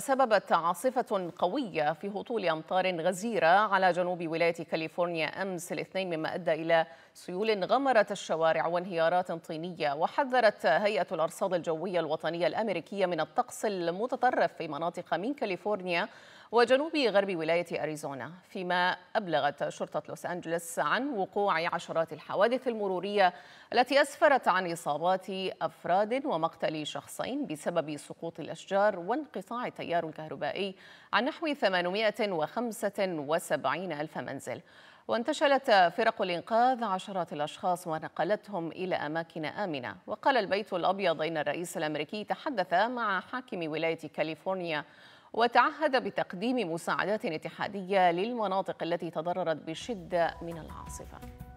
سببت عاصفة قوية في هطول أمطار غزيرة على جنوب ولاية كاليفورنيا أمس الاثنين مما أدى إلى سيول غمرت الشوارع وانهيارات طينية وحذرت هيئة الأرصاد الجوية الوطنية الأمريكية من الطقس المتطرف في مناطق من كاليفورنيا وجنوب غرب ولاية أريزونا فيما أبلغت شرطة لوس أنجلس عن وقوع عشرات الحوادث المرورية التي أسفرت عن إصابات أفراد ومقتل شخصين بسبب سقوط الأشجار وانقطاع التيار التيار الكهربائي عن نحو 875 ألف منزل وانتشلت فرق الإنقاذ عشرات الأشخاص ونقلتهم إلى أماكن آمنة وقال البيت الأبيض إن الرئيس الأمريكي تحدث مع حاكم ولاية كاليفورنيا وتعهد بتقديم مساعدات اتحادية للمناطق التي تضررت بشدة من العاصفة